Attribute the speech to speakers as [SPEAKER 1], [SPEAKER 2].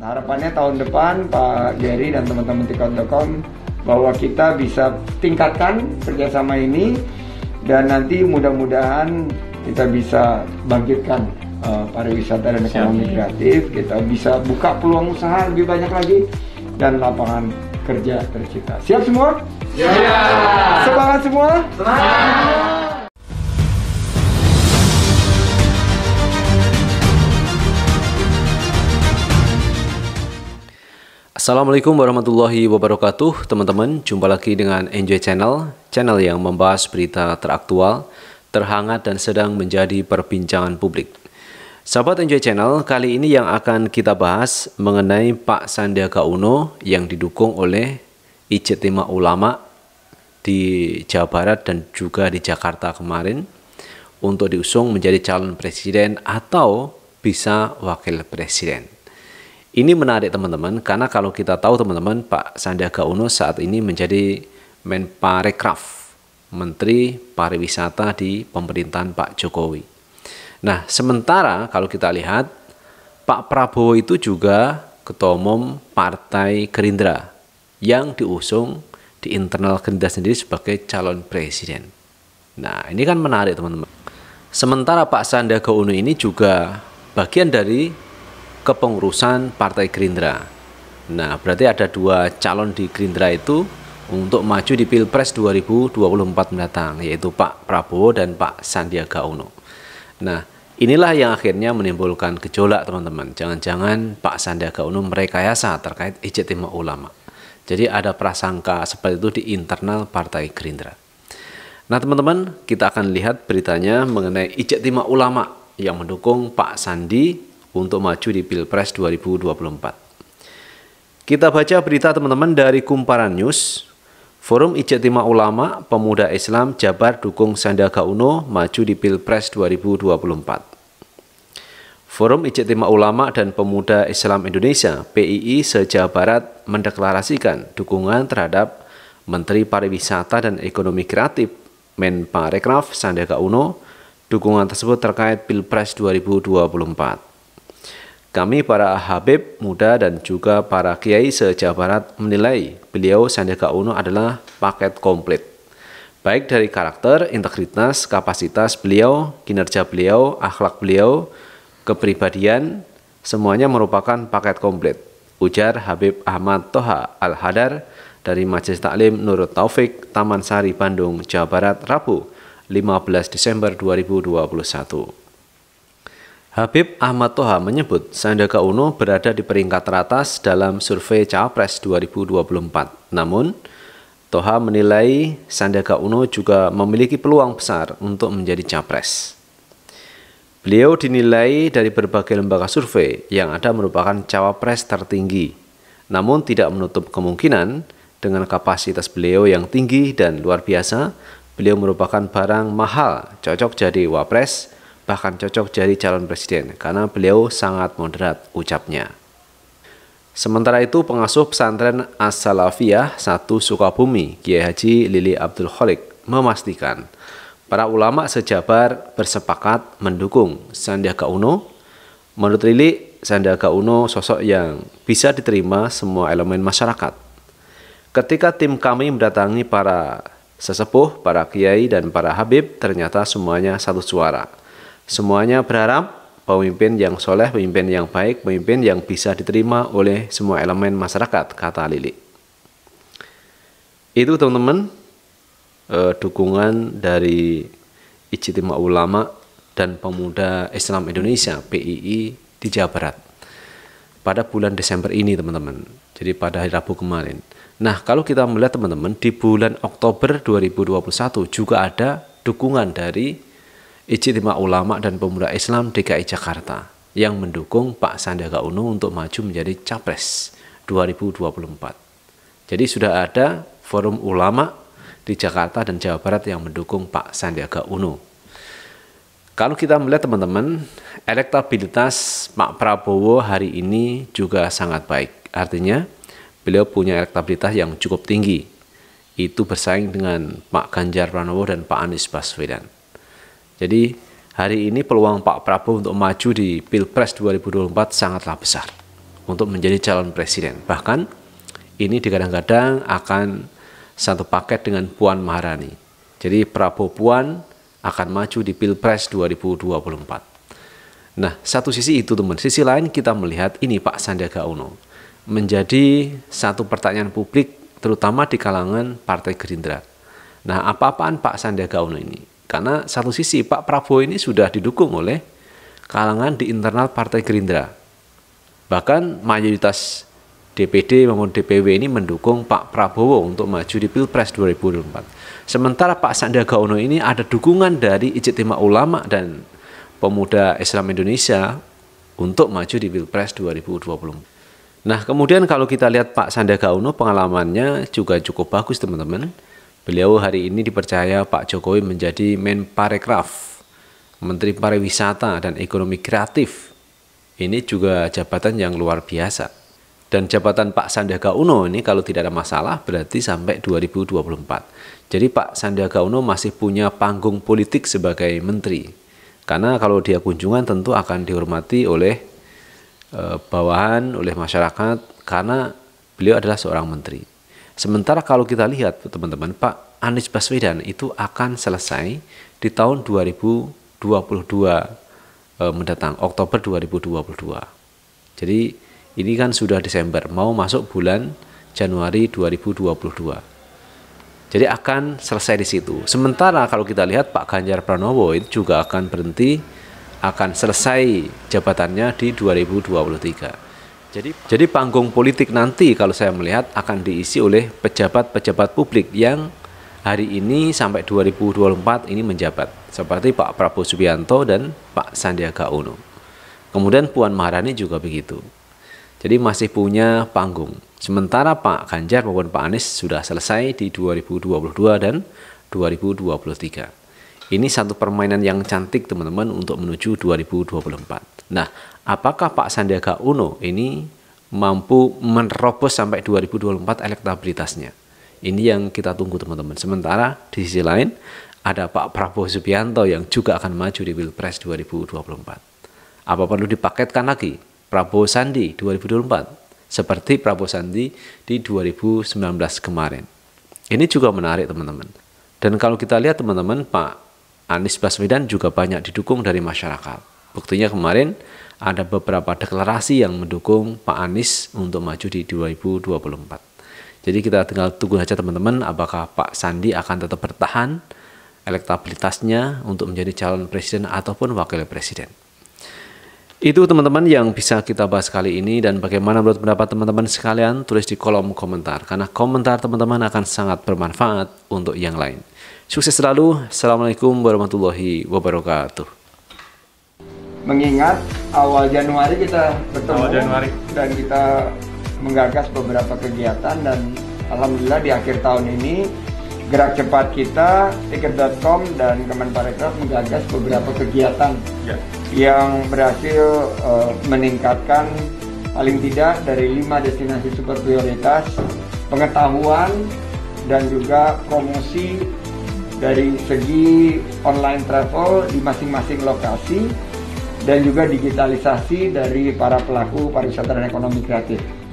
[SPEAKER 1] Nah, harapannya tahun depan Pak Jerry dan teman-teman Tikon.com bahwa kita bisa tingkatkan kerjasama ini dan nanti mudah-mudahan kita bisa bangkitkan uh, pariwisata dan ekonomi kreatif, kita bisa buka peluang usaha lebih banyak lagi dan lapangan kerja tercipta. Siap semua? Siap. Semangat semua? Semangat.
[SPEAKER 2] Assalamualaikum warahmatullahi wabarakatuh teman-teman jumpa lagi dengan Enjoy Channel channel yang membahas berita teraktual terhangat dan sedang menjadi perbincangan publik Sahabat Enjoy Channel kali ini yang akan kita bahas mengenai Pak Sandiaga Uno yang didukung oleh Ijtima Ulama di Jawa Barat dan juga di Jakarta kemarin untuk diusung menjadi calon presiden atau bisa wakil presiden ini menarik teman-teman karena kalau kita tahu teman-teman Pak Sandiaga Uno saat ini menjadi Menparekraf, Menteri Pariwisata di pemerintahan Pak Jokowi. Nah, sementara kalau kita lihat Pak Prabowo itu juga ketua umum Partai Gerindra yang diusung di internal Gerindra sendiri sebagai calon presiden. Nah, ini kan menarik teman-teman. Sementara Pak Sandiaga Uno ini juga bagian dari kepengurusan Partai Gerindra. Nah, berarti ada dua calon di Gerindra itu untuk maju di Pilpres 2024 mendatang, yaitu Pak Prabowo dan Pak Sandiaga Uno. Nah, inilah yang akhirnya menimbulkan gejolak teman-teman. Jangan-jangan Pak Sandiaga Uno merekayasa terkait ijtima ulama. Jadi ada prasangka seperti itu di internal Partai Gerindra. Nah teman-teman, kita akan lihat beritanya mengenai ijtima ulama yang mendukung Pak Sandi untuk maju di Pilpres 2024. Kita baca berita teman-teman dari Kumparan News. Forum Ijtima Ulama Pemuda Islam Jabar dukung Sandiaga Uno maju di Pilpres 2024. Forum Ijtima Ulama dan Pemuda Islam Indonesia PII se Barat mendeklarasikan dukungan terhadap Menteri Pariwisata dan Ekonomi Kreatif Menparekraf Sandiaga Uno. Dukungan tersebut terkait Pilpres 2024. Kami para Habib muda dan juga para kiai se Barat menilai beliau Sandiaga Uno adalah paket komplit. Baik dari karakter, integritas, kapasitas beliau, kinerja beliau, akhlak beliau, kepribadian, semuanya merupakan paket komplit. Ujar Habib Ahmad Toha Al-Hadar dari Majelis Taklim Nurut Taufik, Taman Sari, Bandung, Jawa Barat, Rabu, 15 Desember 2021. Habib Ahmad Toha menyebut Sandiaga Uno berada di peringkat teratas dalam survei cawapres 2024. Namun, Toha menilai Sandiaga Uno juga memiliki peluang besar untuk menjadi capres. Beliau dinilai dari berbagai lembaga survei yang ada merupakan cawapres tertinggi, namun tidak menutup kemungkinan dengan kapasitas beliau yang tinggi dan luar biasa, beliau merupakan barang mahal cocok jadi wapres bahkan cocok jadi calon presiden karena beliau sangat moderat ucapnya. Sementara itu, pengasuh pesantren As-Salafiyah satu Sukabumi, Kiai Haji Lili Abdul Khalik memastikan para ulama sejabar bersepakat mendukung Sandiaga Uno. Menurut Lili, Sandiaga Uno sosok yang bisa diterima semua elemen masyarakat. Ketika tim kami mendatangi para sesepuh, para kiai, dan para habib, ternyata semuanya satu suara Semuanya berharap pemimpin yang soleh, pemimpin yang baik, pemimpin yang bisa diterima oleh semua elemen masyarakat, kata Lili. Itu teman-teman eh, dukungan dari Ijtima Ulama dan Pemuda Islam Indonesia PII di Jawa Barat pada bulan Desember ini teman-teman. Jadi pada hari Rabu kemarin. Nah, kalau kita melihat teman-teman di bulan Oktober 2021 juga ada dukungan dari Ijtima Ulama dan Pemuda Islam DKI Jakarta yang mendukung Pak Sandiaga Uno untuk maju menjadi capres 2024. Jadi sudah ada forum ulama di Jakarta dan Jawa Barat yang mendukung Pak Sandiaga Uno. Kalau kita melihat teman-teman, elektabilitas Pak Prabowo hari ini juga sangat baik. Artinya beliau punya elektabilitas yang cukup tinggi. Itu bersaing dengan Pak Ganjar Pranowo dan Pak Anies Baswedan. Jadi hari ini peluang Pak Prabowo untuk maju di Pilpres 2024 sangatlah besar untuk menjadi calon presiden. Bahkan ini digadang-gadang akan satu paket dengan Puan Maharani. Jadi Prabowo Puan akan maju di Pilpres 2024. Nah, satu sisi itu teman. Sisi lain kita melihat ini Pak Sandiaga Uno menjadi satu pertanyaan publik terutama di kalangan Partai Gerindra. Nah, apa-apaan Pak Sandiaga Uno ini? Karena satu sisi Pak Prabowo ini sudah didukung oleh kalangan di internal Partai Gerindra. Bahkan mayoritas DPD maupun DPW ini mendukung Pak Prabowo untuk maju di Pilpres 2024. Sementara Pak Sandiaga Uno ini ada dukungan dari Ijtima Ulama dan Pemuda Islam Indonesia untuk maju di Pilpres 2024. Nah, kemudian kalau kita lihat Pak Sandiaga Uno pengalamannya juga cukup bagus, teman-teman. Beliau hari ini dipercaya Pak Jokowi menjadi Menparekraf, Menteri Pariwisata dan Ekonomi Kreatif. Ini juga jabatan yang luar biasa. Dan jabatan Pak Sandiaga Uno ini kalau tidak ada masalah berarti sampai 2024. Jadi Pak Sandiaga Uno masih punya panggung politik sebagai menteri. Karena kalau dia kunjungan tentu akan dihormati oleh eh, bawahan, oleh masyarakat karena beliau adalah seorang menteri. Sementara kalau kita lihat teman-teman, Pak Anies Baswedan itu akan selesai di tahun 2022 eh, mendatang, Oktober 2022. Jadi ini kan sudah Desember, mau masuk bulan Januari 2022. Jadi akan selesai di situ. Sementara kalau kita lihat Pak Ganjar Pranowo itu juga akan berhenti akan selesai jabatannya di 2023. Jadi, jadi panggung politik nanti kalau saya melihat akan diisi oleh pejabat-pejabat publik yang hari ini sampai 2024 ini menjabat seperti Pak Prabowo Subianto dan Pak Sandiaga Uno. Kemudian Puan Maharani juga begitu. Jadi masih punya panggung. Sementara Pak Ganjar maupun Pak Anies sudah selesai di 2022 dan 2023. Ini satu permainan yang cantik teman-teman untuk menuju 2024. Nah, apakah Pak Sandiaga Uno ini mampu menerobos sampai 2024 elektabilitasnya. Ini yang kita tunggu teman-teman. Sementara di sisi lain ada Pak Prabowo Subianto yang juga akan maju di Pilpres 2024. Apa perlu dipaketkan lagi? Prabowo Sandi 2024 seperti Prabowo Sandi di 2019 kemarin. Ini juga menarik teman-teman. Dan kalau kita lihat teman-teman Pak Anies Baswedan juga banyak didukung dari masyarakat. Buktinya kemarin ada beberapa deklarasi yang mendukung Pak Anies untuk maju di 2024. Jadi kita tinggal tunggu saja teman-teman apakah Pak Sandi akan tetap bertahan elektabilitasnya untuk menjadi calon presiden ataupun wakil presiden. Itu teman-teman yang bisa kita bahas kali ini dan bagaimana menurut pendapat teman-teman sekalian tulis di kolom komentar karena komentar teman-teman akan sangat bermanfaat untuk yang lain. Sukses selalu. Assalamualaikum warahmatullahi wabarakatuh
[SPEAKER 1] mengingat awal Januari kita bertemu awal Januari. dan kita menggagas beberapa kegiatan dan alhamdulillah di akhir tahun ini gerak cepat kita tiket.com dan Kemenparekraf menggagas beberapa kegiatan yeah. yang berhasil uh, meningkatkan paling tidak dari lima destinasi super prioritas pengetahuan dan juga promosi dari segi online travel di masing-masing lokasi dan juga digitalisasi dari para pelaku pariwisata dan ekonomi kreatif.